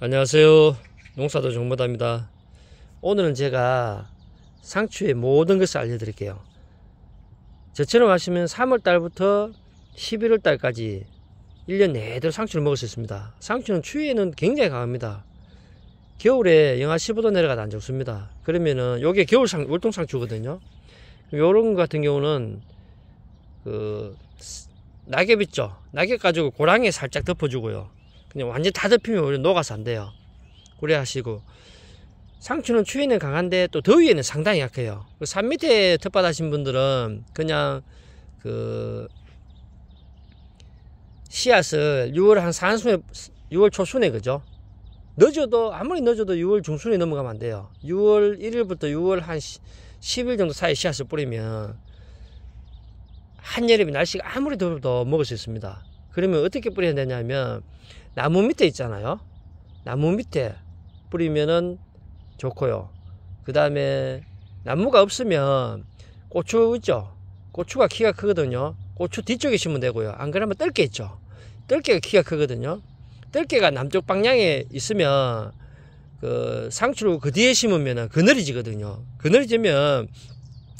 안녕하세요 농사도 정보다입니다 오늘은 제가 상추의 모든 것을 알려드릴게요 저처럼 하시면 3월달부터 11월달까지 1년 내도록 상추를 먹을 수 있습니다 상추는 추위에는 굉장히 강합니다 겨울에 영하 15도 내려가도 안 좋습니다 그러면은 요게 겨울 상, 월동 상추거든요 요런 같은 경우는 그 낙엽 있죠 낙엽 가지고 고랑에 살짝 덮어주고요 그냥 완전 다 덮이면 오히려 녹아서 안 돼요 그래 하시고 상추는 추위는 강한데 또 더위에는 상당히 약해요 그 산 밑에 텃밭하신 분들은 그냥 그 씨앗을 6월 한4순에 6월 초순에 그죠 늦어도 아무리 늦어도 6월 중순에 넘어가면 안 돼요 6월 1일부터 6월 한 10일 정도 사이 에 씨앗을 뿌리면 한여름에 날씨가 아무리 더워도 먹을 수 있습니다 그러면 어떻게 뿌려야 되냐면 나무 밑에 있잖아요. 나무 밑에 뿌리면은 좋고요. 그 다음에 나무가 없으면 고추 있죠. 고추가 키가 크거든요. 고추 뒤쪽에 심으면 되고요. 안 그러면 뜰게 있죠. 뜰게가 키가 크거든요. 뜰게가 남쪽 방향에 있으면 그 상추를 그 뒤에 심으면 그늘이 지거든요. 그늘이 지면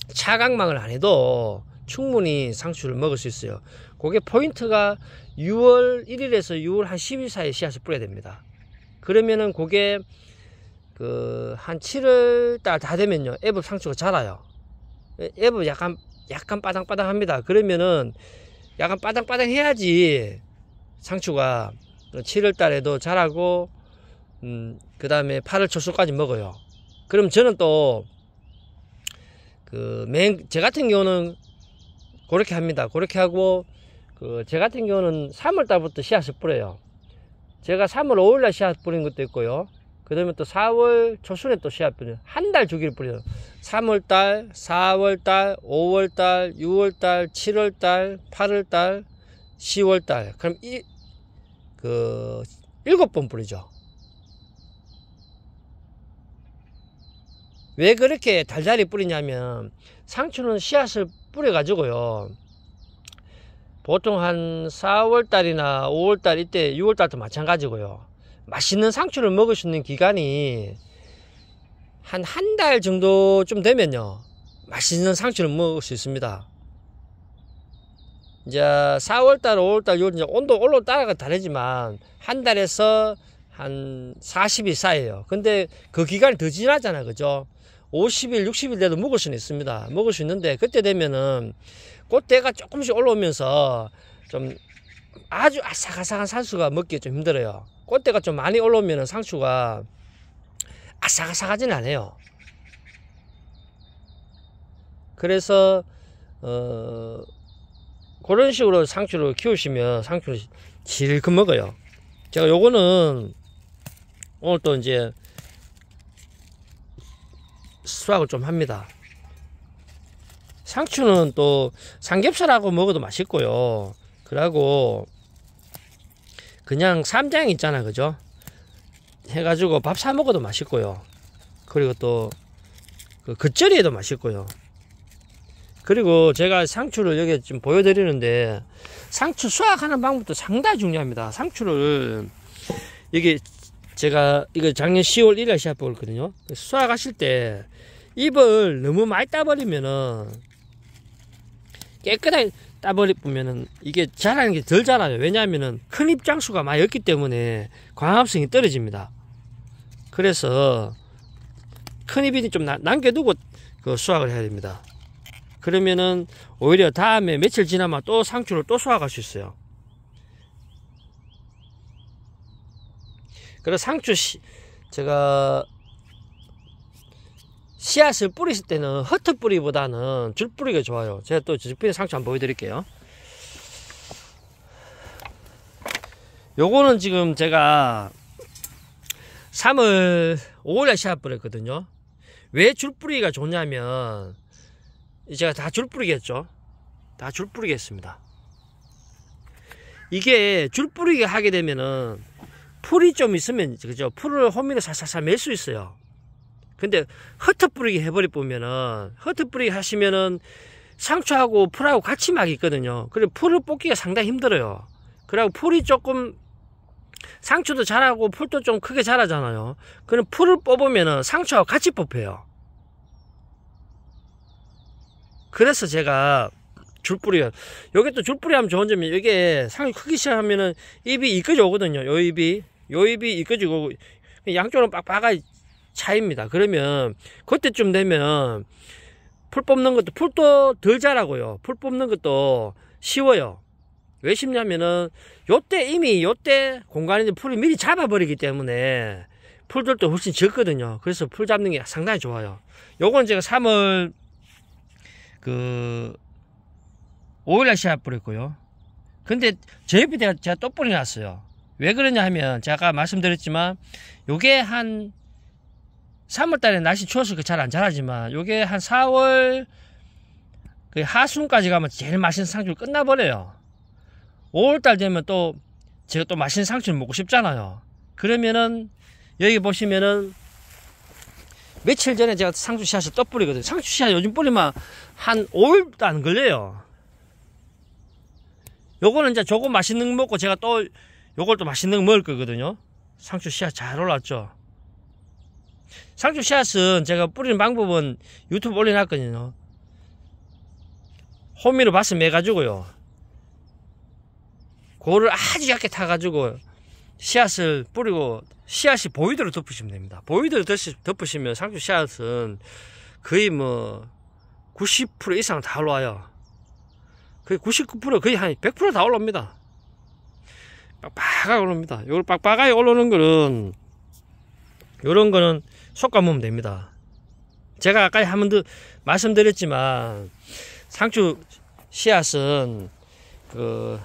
차각망을안 해도 충분히 상추를 먹을 수 있어요. 그게 포인트가 6월 1일에서 6월 한 10일 사이에 씨앗을 뿌려야 됩니다. 그러면은 그게 그 한 7월 달 다 되면요. 앱을 상추가 자라요. 앱을 약간 약간 빠당빠당합니다. 그러면은 약간 빠당빠당 해야지 상추가 7월 달에도 자라고 음, 그다음에 8월 초순까지 먹어요. 그럼 저는 또그맨저 같은 경우는 그렇게 합니다. 그렇게 하고 그제 같은 경우는 3월달부터 씨앗을 뿌려요. 제가 3월 5일날 씨앗 뿌린 것도 있고요. 그 다음에 또 4월 초순에 또 씨앗 뿌려요. 한 달 주기를 뿌려요. 3월달, 4월달, 5월달, 6월달, 7월달, 8월달, 10월달. 그럼 이, 그, 7번 뿌리죠. 왜 그렇게 달달이 뿌리냐면 상추는 씨앗을 뿌려가지고요. 보통 한 4월달이나 5월달 이때 6월달도 마찬가지고요 맛있는 상추를 먹을 수 있는 기간이 한 한 달 정도 좀 되면요 맛있는 상추를 먹을 수 있습니다 이제 4월달 5월달 요 이제 온도 올로 따라가 다르지만 한 달에서 한 40일 사이에요 근데 그 기간이 더 지나잖아 그죠 50일, 60일 돼도 먹을 수는 있습니다. 먹을 수 있는데 그때 되면은 꽃대가 조금씩 올라오면서 좀 아주 아삭아삭한 산수가 먹기 좀 힘들어요. 꽃대가 좀 많이 올라오면 은 상추가 아삭아삭하진 않아요. 그래서 어 그런 식으로 상추를 키우시면 상추를 질금 먹어요. 제가 요거는 오늘 또 이제 수확을 좀 합니다. 상추는 또 삼겹살하고 먹어도 맛있고요. 그러고 그냥 삼장 있잖아, 그죠? 해가지고 밥 사 먹어도 맛있고요. 그리고 또 그 겉절이에도 맛있고요. 그리고 제가 상추를 여기 지금 보여드리는데 상추 수확하는 방법도 상당히 중요합니다. 상추를 여기 제가 이거 작년 10월 1일에 시합했거든요. 수확하실 때 잎을 너무 많이 따버리면은 깨끗하게 따버리면은 이게 자라는 게 덜 자라요. 왜냐하면은 큰 잎장수가 많이 없기 때문에 광합성이 떨어집니다. 그래서 큰 잎이 좀 남겨두고 그 수확을 해야 됩니다. 그러면은 오히려 다음에 며칠 지나면 또 상추를 또 수확할 수 있어요. 그리고 상추 씨, 제가 씨앗을 뿌리실 때는 허트 뿌리보다는 줄 뿌리가 좋아요. 제가 또 주핀 상추 한번 보여드릴게요. 요거는 지금 제가 3월 5월에 씨앗 뿌렸거든요. 왜 줄뿌리가 좋냐면 제가 다 줄뿌리겠죠. 다 줄뿌리겠습니다. 이게 줄뿌리게 하게 되면은 풀이 좀 있으면 그죠 풀을 호미로 살살살 맬 수 있어요 근데 흩어뿌리기 해버리 보면은 흩어뿌리기 하시면은 상추하고 풀하고 같이 막 있거든요 그리고 풀을 뽑기가 상당히 힘들어요 그리고 풀이 조금 상추도 자라고 풀도 좀 크게 자라잖아요 그럼 풀을 뽑으면은 상추하고 같이 뽑혀요 그래서 제가 줄뿌리 여기 또 줄뿌리 하면 좋은 점이 이게 상이 크기 시작하면은 입이 이끄져 오거든요 요 입이 요 입이 이끄지고 양쪽으로 빡빡하게 차입니다 그러면 그때쯤 되면 풀 뽑는 것도 풀도 덜 자라고요 풀 뽑는 것도 쉬워요 왜 쉽냐면은 요때 이미 요때 공간에 풀을 미리 잡아버리기 때문에 풀들도 훨씬 적거든요 그래서 풀 잡는 게 상당히 좋아요 요건 제가 3월 그 5일날 시합 버렸고요. 근데 JF대가 제가 똑불이 났어요. 왜 그러냐 하면 제가 말씀드렸지만 요게 한 3월달에 날씨 추워서 그 잘안 자라지만 요게 한 4월 그 하순까지 가면 제일 맛있는 상추 를 끝나버려요. 5월달 되면 또 제가 또 맛있는 상추를 먹고 싶잖아요. 그러면은 여기 보시면은 며칠 전에 제가 상추 씨앗을 떡 뿌리거든요. 상추 씨앗 요즘 뿌리면 한 5일도 안 걸려요. 요거는 이제 조금 맛있는 거 먹고 제가 또 요걸 또 맛있는 거 먹을 거거든요. 상추 씨앗 잘 올랐죠? 상추 씨앗은 제가 뿌리는 방법은 유튜브 올려놨거든요. 호미로 밭을 매가지고요. 고를 아주 얇게 타가지고 씨앗을 뿌리고 씨앗이 보이도록 덮으시면 됩니다. 보이도록 덮으시면 상추 씨앗은 거의 뭐 90% 이상 다 올라와요. 거의 99% 거의 한 100%다 올라옵니다 빡빡하게 올라옵니다 요걸 빡빡하게 올라오는 거는 요런 거는 속감으면 됩니다 제가 아까 한번더 말씀드렸지만 상추 씨앗은 그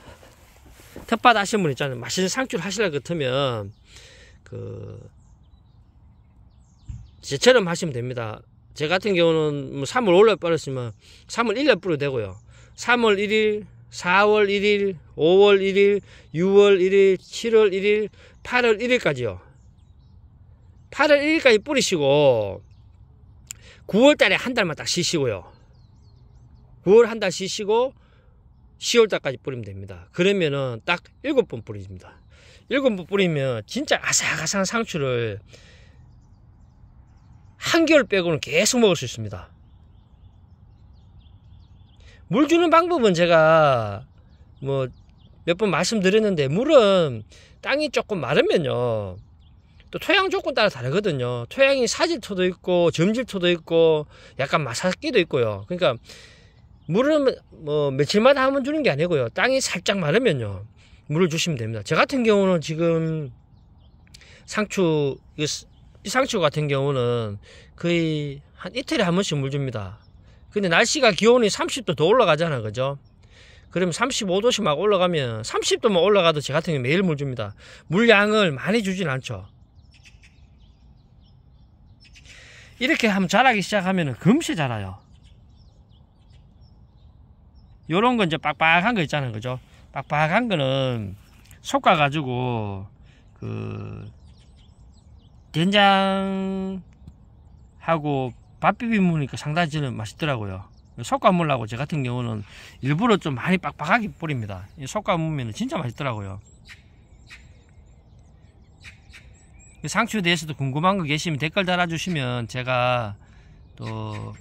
텃밭 하시는 분 있잖아요 맛있는 상추를 하시려 같으면 그 제처럼 하시면 됩니다 제 같은 경우는 3월 뭐 올려 뿌렸으면 3월 1년 뿌려 되고요 3월 1일, 4월 1일, 5월 1일, 6월 1일, 7월 1일, 8월 1일까지요. 8월 1일까지 뿌리시고 9월 달에 한 달만 딱 쉬시고요. 9월 한 달 쉬시고 10월 달까지 뿌리면 됩니다. 그러면은 딱 7번 뿌리집니다. 7번 뿌리면 진짜 아삭아삭한 상추를 한개월 빼고는 계속 먹을 수 있습니다. 물 주는 방법은 제가 뭐 몇 번 말씀드렸는데 물은 땅이 조금 마르면요. 또 토양 조건 따라 다르거든요. 토양이 사질토도 있고 점질토도 있고 약간 마사기도 있고요. 그러니까 물은 뭐 며칠마다 한번 주는 게 아니고요. 땅이 살짝 마르면요. 물을 주시면 됩니다. 저 같은 경우는 지금 상추 이 상추 같은 경우는 거의 한 이틀에 한 번씩 물 줍니다. 근데 날씨가 기온이 30도 더 올라가잖아 그죠 그럼 35도씩 막 올라가면 30도만 올라가도 제 같은 경우 매일 물 줍니다 물량을 많이 주진 않죠 이렇게 하면 자라기 시작하면 금세 자라요 요런 건 이제 빡빡한 거있잖아 그죠 빡빡한 거는 속아 가지고 그 된장하고 밥 비벼 먹으니까 상당히 저는 맛있더라고요. 속과물라고저 같은 경우는 일부러 좀 많이 빡빡하게 뿌립니다. 속과물면 진짜 맛있더라고요. 상추에 대해서도 궁금한 거 계시면 댓글 달아주시면 제가 또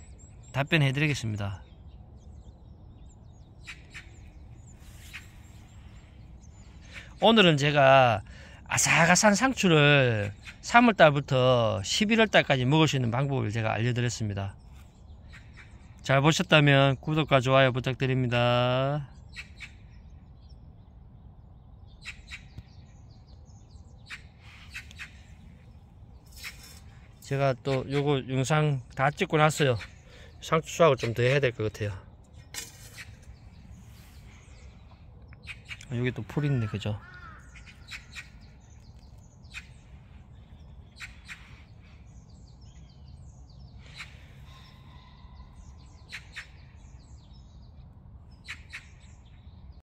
답변해 드리겠습니다. 오늘은 제가 아삭아삭한 상추를 3월달부터 11월달까지 먹을 수 있는 방법을 제가 알려드렸습니다. 잘 보셨다면 구독과 좋아요 부탁드립니다. 제가 또 요거 영상 다 찍고 났어요. 상추수하고 좀더 해야 될 것 같아요. 아, 여기 또풀이 있네, 그죠?